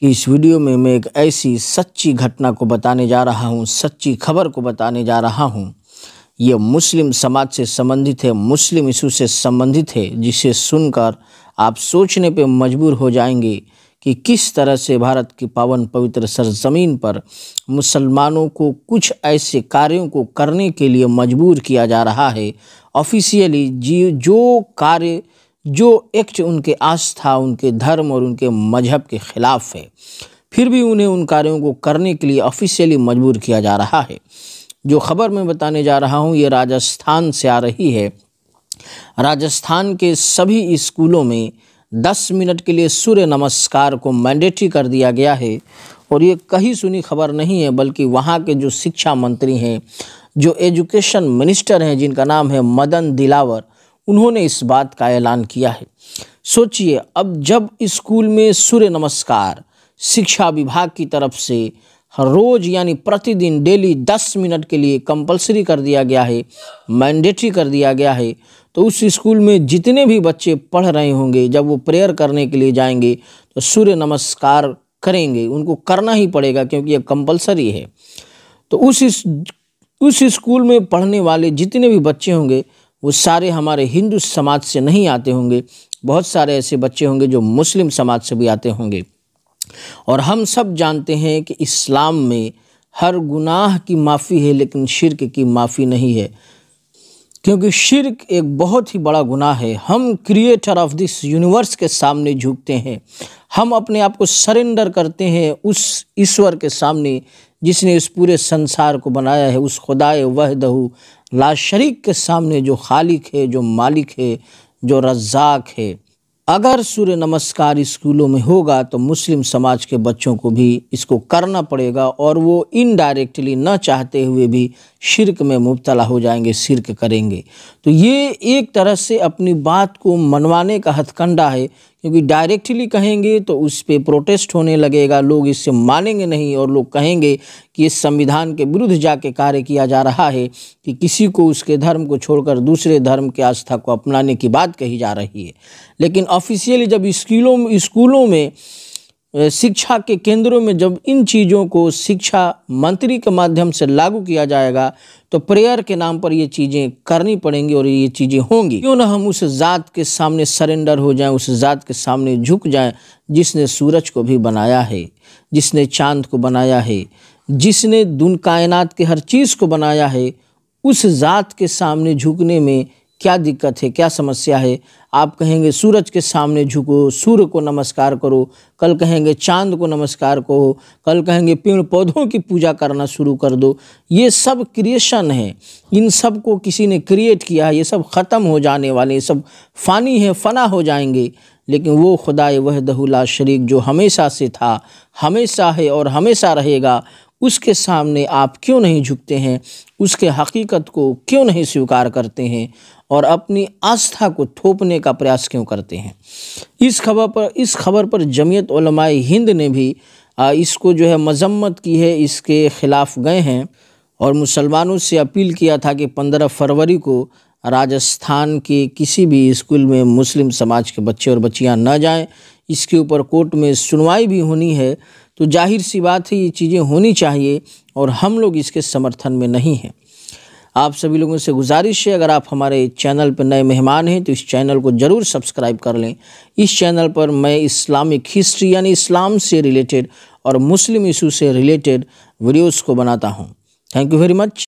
कि इस वीडियो में मैं एक ऐसी सच्ची घटना को बताने जा रहा हूँ सच्ची खबर को बताने जा रहा हूँ ये मुस्लिम समाज से संबंधित है मुस्लिम इशू से संबंधित है जिसे सुनकर आप सोचने पे मजबूर हो जाएंगे कि किस तरह से भारत की पावन पवित्र सरजमीन पर मुसलमानों को कुछ ऐसे कार्यों को करने के लिए मजबूर किया जा रहा है ऑफिशियली जी जो कार्य जो एक्ट उनके आस्था उनके धर्म और उनके मजहब के ख़िलाफ़ है फिर भी उन्हें उन कार्यों को करने के लिए ऑफिशियली मजबूर किया जा रहा है जो खबर मैं बताने जा रहा हूँ ये राजस्थान से आ रही है राजस्थान के सभी स्कूलों में 10 मिनट के लिए सूर्य नमस्कार को मैंडेटरी कर दिया गया है और ये कहीं सुनी खबर नहीं है बल्कि वहाँ के जो शिक्षा मंत्री हैं जो एजुकेशन मिनिस्टर हैं जिनका नाम है मदन दिलावर उन्होंने इस बात का ऐलान किया है सोचिए अब जब स्कूल में सूर्य नमस्कार शिक्षा विभाग की तरफ से हर रोज़ यानी प्रतिदिन डेली दस मिनट के लिए कंपलसरी कर दिया गया है मैंडेटरी कर दिया गया है तो उस स्कूल में जितने भी बच्चे पढ़ रहे होंगे जब वो प्रेयर करने के लिए जाएंगे तो सूर्य नमस्कार करेंगे उनको करना ही पड़ेगा क्योंकि यह कंपलसरी है तो उस उस स्कूल में पढ़ने वाले जितने भी बच्चे होंगे वो सारे हमारे हिंदू समाज से नहीं आते होंगे बहुत सारे ऐसे बच्चे होंगे जो मुस्लिम समाज से भी आते होंगे और हम सब जानते हैं कि इस्लाम में हर गुनाह की माफ़ी है लेकिन शिरक की माफ़ी नहीं है क्योंकि शिरक एक बहुत ही बड़ा गुनाह है हम क्रिएटर ऑफ दिस यूनिवर्स के सामने झुकते हैं हम अपने आप को सरेंडर करते हैं उस ईश्वर के सामने जिसने इस पूरे संसार को बनाया है उस खुदाए वह दहू ला शरीक के सामने जो खालिक है जो मालिक है जो रज्जाक है अगर सूर्य नमस्कार स्कूलों में होगा तो मुस्लिम समाज के बच्चों को भी इसको करना पड़ेगा और वो इनडायरेक्टली न चाहते हुए भी शिरक में मुबतला हो जाएंगे शिरक करेंगे तो ये एक तरह से अपनी बात को मनवाने का हथकंडा है क्योंकि डायरेक्टली कहेंगे तो उस पर प्रोटेस्ट होने लगेगा लोग इससे मानेंगे नहीं और लोग कहेंगे कि इस संविधान के विरुद्ध जाके कार्य किया जा रहा है कि किसी को उसके धर्म को छोड़कर दूसरे धर्म के आस्था को अपनाने की बात कही जा रही है लेकिन ऑफिशियली जब स्कूलों स्कूलों में शिक्षा के केंद्रों में जब इन चीज़ों को शिक्षा मंत्री के माध्यम से लागू किया जाएगा तो प्रेयर के नाम पर ये चीज़ें करनी पड़ेंगी और ये चीज़ें होंगी क्यों ना हम उस ज़ात के सामने सरेंडर हो जाएं उस ज़ात के सामने झुक जाएं जिसने सूरज को भी बनाया है जिसने चांद को बनाया है जिसने दुन कायनात के हर चीज़ को बनाया है उस ज़ात के सामने झुकने में क्या दिक्कत है क्या समस्या है आप कहेंगे सूरज के सामने झुको सूर्य को नमस्कार करो कल कहेंगे चांद को नमस्कार करो कल कहेंगे पेड़ पौधों की पूजा करना शुरू कर दो ये सब क्रिएशन है इन सब को किसी ने क्रिएट किया है ये सब ख़त्म हो जाने वाले ये सब फ़ानी है फना हो जाएंगे लेकिन वो खुदा वह दहुला शरीक जो हमेशा से था हमेशा है और हमेशा रहेगा उसके सामने आप क्यों नहीं झुकते हैं उसके हकीकत को क्यों नहीं स्वीकार करते हैं और अपनी आस्था को थोपने का प्रयास क्यों करते हैं इस खबर पर इस खबर पर जमीयत हिंद ने भी इसको जो है मजम्मत की है इसके ख़िलाफ़ गए हैं और मुसलमानों से अपील किया था कि पंद्रह फरवरी को राजस्थान के किसी भी स्कूल में मुस्लिम समाज के बच्चे और बच्चियां न जाएं इसके ऊपर कोर्ट में सुनवाई भी होनी है तो जाहिर सी बात है ये चीज़ें होनी चाहिए और हम लोग इसके समर्थन में नहीं हैं आप सभी लोगों से गुजारिश है अगर आप हमारे चैनल पर नए मेहमान हैं तो इस चैनल को ज़रूर सब्सक्राइब कर लें इस चैनल पर मैं इस्लामिक हिस्ट्री यानी इस्लाम से रिलेटेड और मुस्लिम इशू से रिलेटेड वीडियोस को बनाता हूं थैंक यू वेरी मच